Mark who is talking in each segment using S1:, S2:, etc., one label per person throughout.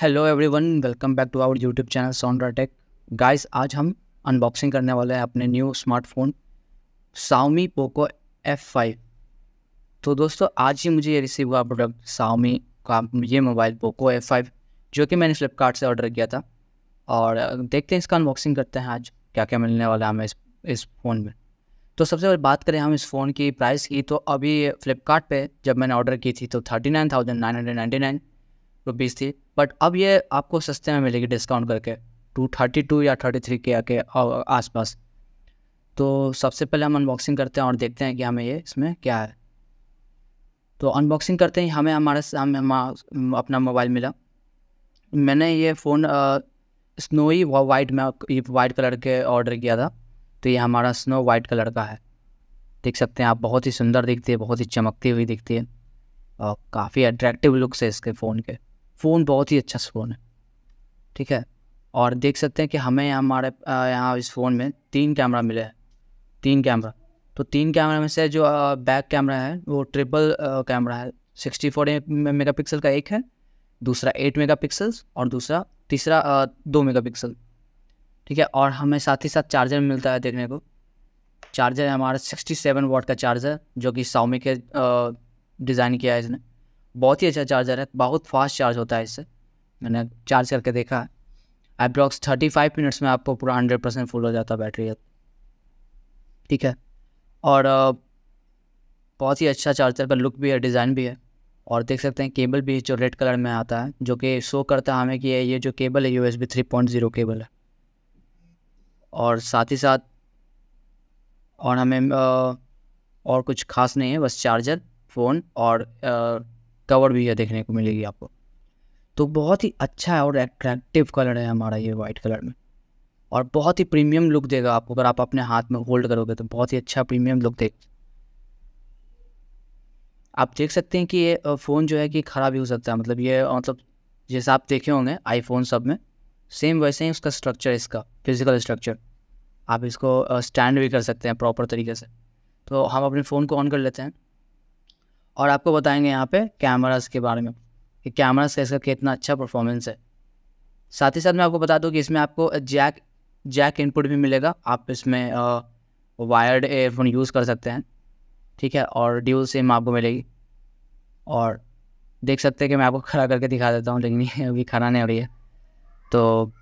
S1: hello everyone welcome back to our YouTube channel Saundra tech guys आज हम unboxing करने वाले हैं अपने new smartphone Xiaomi Poco F five तो दोस्तों आज ही मुझे ये रिसीव हुआ प्रोडक्ट साउमी का ये मोबाइल पोको एफ़ फ़ाइव जो कि मैंने फ्लिपकार्ट से ऑर्डर किया था और देखते हैं इसका अनबॉक्सिंग करते हैं आज क्या क्या मिलने वाला है हमें इस इस फ़ोन में तो सबसे पहले बात करें हम इस फ़ोन की प्राइस की तो अभी फ्लिपकार्ट जब मैंने ऑर्डर की थी तो thirty nine thousand nine hundred ninety nine rupees थी बट अब ये आपको सस्ते में मिलेगी डिस्काउंट करके टू थर्टी टू या थर्टी थ्री के आके आस पास तो सबसे पहले हम अनबॉक्सिंग करते हैं और देखते हैं कि हमें ये इसमें क्या है तो अनबॉक्सिंग करते ही हमें हमारे हम, अपना मोबाइल मिला मैंने ये फ़ोन स्नोई वाइट में वाइट कलर के ऑर्डर किया था तो ये हमारा स्नो वाइट कलर का है देख सकते हैं आप बहुत ही सुंदर दिखती है बहुत ही चमकती हुई दिखती है और काफ़ी अट्रैक्टिव लुक्स है इसके फ़ोन के फ़ोन बहुत ही अच्छा फ़ोन है ठीक है और देख सकते हैं कि हमें हमारे यहाँ इस फ़ोन में तीन कैमरा मिले हैं तीन कैमरा तो तीन कैमरा में से जो बैक कैमरा है वो ट्रिपल कैमरा है सिक्सटी फोर मेगा पिक्सल का एक है दूसरा एट मेगा पिक्सल्स और दूसरा तीसरा दो मेगा पिक्सल ठीक है और हमें साथ ही साथ चार्जर मिलता है देखने को चार्जर हमारा सिक्सटी सेवन वाट का चार्जर जो कि साउमी के डिज़ाइन किया है इसने बहुत ही अच्छा चार्जर है बहुत फास्ट चार्ज होता है इससे मैंने चार्ज करके देखा है अप्रॉक्स थर्टी फाइव मिनट्स में आपको पूरा हंड्रेड परसेंट फुल हो जाता है बैटरी ठीक है और बहुत ही अच्छा चार्जर का लुक भी है डिज़ाइन भी है और देख सकते हैं केबल भी जो रेड कलर में आता है जो कि शो करता है हमें कि ये जो केबल है U S B three point zero cable है और साथ ही साथ और हमें और कुछ खास नहीं है बस चार्जर फ़ोन और कवर भी है देखने को मिलेगी आपको तो बहुत ही अच्छा है और एट्रैक्टिव कलर है हमारा ये वाइट कलर में और बहुत ही प्रीमियम लुक देगा आपको अगर आप अपने हाथ में होल्ड करोगे तो बहुत ही अच्छा प्रीमियम लुक देगा आप देख सकते हैं कि ये फ़ोन जो है कि ख़राब भी हो सकता है मतलब ये मतलब जैसे आप देखे होंगे आईफोन सब में सेम वैसे ही उसका स्ट्रक्चर इसका फिज़िकल स्ट्रक्चर आप इसको स्टैंड भी कर सकते हैं प्रॉपर तरीके से तो हम अपने फ़ोन को ऑन कर लेते हैं और आपको बताएंगे यहाँ पे कैमरास के बारे में कि कैमरास का इसका कितना अच्छा परफॉर्मेंस है साथ ही साथ मैं आपको बता दूँ कि इसमें आपको जैक जैक इनपुट भी मिलेगा आप इसमें वायर्ड एयरफोन यूज़ कर सकते हैं ठीक है और ड्यूल सिम आपको मिलेगी और देख सकते हैं कि मैं आपको खड़ा करके दिखा देता हूँ लेकिन अभी खड़ा नहीं हो रही है तो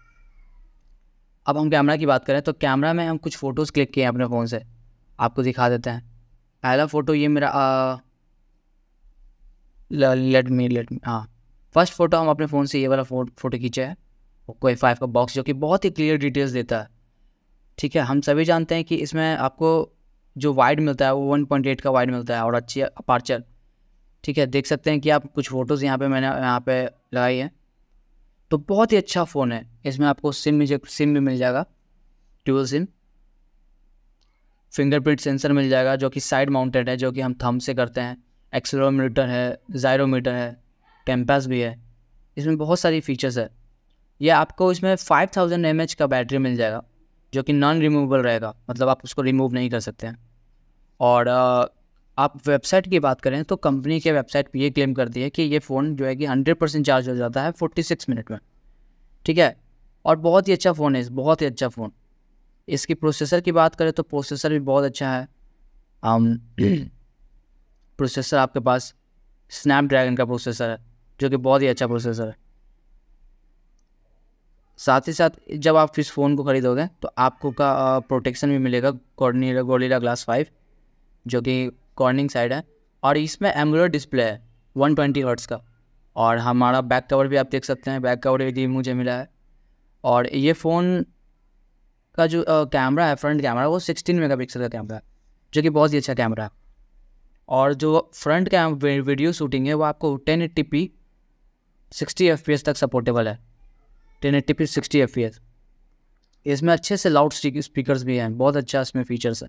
S1: अब हम कैमरा की बात करें तो कैमरा में हम कुछ फ़ोटोज़ क्लिक किए हैं अपने फ़ोन से आपको दिखा देते हैं पहला फ़ोटो ये मेरा आ, लेट मी लेट मी हाँ फर्स्ट फ़ोटो हम अपने फ़ोन से ये वाला फ़ोटो खींचा है ओप्पो ए फाइव का बॉक्स जो कि बहुत ही क्लियर डिटेल्स देता है ठीक है हम सभी जानते हैं कि इसमें आपको जो वाइड मिलता है वो वन पॉइंट एट का वाइड मिलता है और अच्छी अपार्चर ठीक है देख सकते हैं कि आप कुछ फ़ोटोज़ यहाँ पे मैंने यहाँ पे लगाई है तो बहुत ही अच्छा फ़ोन है इसमें आपको सिम भी सिम भी मिल जाएगा ट्यूबल सिम फिंगरप्रिंट सेंसर मिल जाएगा जो कि साइड माउंटेड है जो कि हम थम से करते हैं एक्सेलोमीटर है ज़ायरोमीटर है टेम्पास भी है इसमें बहुत सारी फीचर्स है यह आपको इसमें फाइव थाउजेंड एम एच का बैटरी मिल जाएगा जो कि नॉन रिमूवेबल रहेगा मतलब आप उसको रिमूव नहीं कर सकते हैं और आप वेबसाइट की बात करें तो कंपनी के वेबसाइट पे ये क्लेम करती है कि ये फ़ोन जो है कि हंड्रेड परसेंट चार्ज हो जाता है फोर्टी सिक्स मिनट में ठीक है और बहुत ही अच्छा फ़ोन है बहुत ही अच्छा फ़ोन इसकी प्रोसेसर की बात करें तो प्रोसेसर भी बहुत अच्छा है um, प्रोसेसर आपके पास स्नैपड्रैगन का प्रोसेसर है जो कि बहुत ही अच्छा प्रोसेसर है साथ ही साथ जब आप इस फ़ोन को ख़रीदोगे तो आपको का प्रोटेक्शन भी मिलेगा कॉर्निरा गोलीला ग्लास फाइव जो कि कॉर्निंग साइड है और इसमें एमुलर डिस्प्ले है वन ट्वेंटी हर्ट्स का और हमारा बैक कवर भी आप देख सकते हैं बैक कवर भी मुझे मिला है और ये फ़ोन का जो कैमरा है फ्रंट कैमरा वो सिक्सटीन मेगा का कैमरा है जो कि बहुत ही अच्छा कैमरा है और जो फ्रंट का वीडियो शूटिंग है वो आपको ten eighty P sixty F P S तक सपोर्टेबल है ten eighty P sixty F P S इसमें अच्छे से लाउड स्पीकर भी हैं बहुत अच्छा इसमें फ़ीचर्स है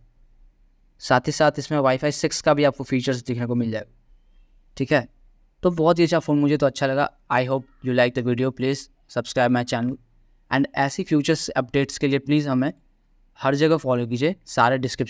S1: साथ ही साथ इसमें वाईफाई सिक्स का भी आपको फ़ीचर्स देखने को मिल जाएगा ठीक है तो बहुत ही अच्छा फ़ोन मुझे तो अच्छा लगा I hope you like the video please subscribe my channel and ऐसी फ्यूचर्स अपडेट्स के लिए प्लीज़ हमें हर जगह फॉलो कीजिए सारे डिस्क्रिप्शन